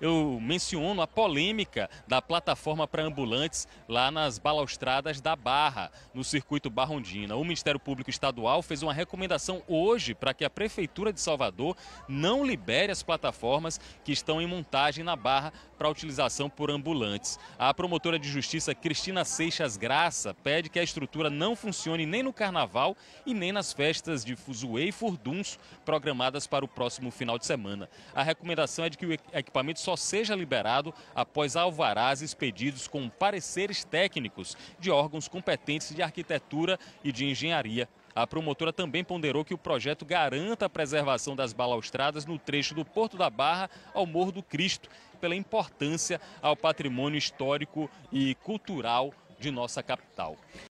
eu menciono a polêmica da plataforma para ambulantes lá nas balaustradas da Barra, no circuito Barrondina. O Ministério Público Estadual fez uma recomendação hoje para que a Prefeitura de Salvador não libere as plataformas que estão em montagem na Barra para utilização por ambulantes. A promotora de justiça Cristina Seixas Graça pede que a estrutura não funcione nem no carnaval e nem nas festas de Fuzuê e Furdunço programadas para o próximo final de semana. A recomendação é de que o equipamento só só seja liberado após alvarás expedidos com pareceres técnicos de órgãos competentes de arquitetura e de engenharia a promotora também ponderou que o projeto garanta a preservação das balaustradas no trecho do Porto da Barra ao Morro do Cristo, pela importância ao patrimônio histórico e cultural de nossa capital.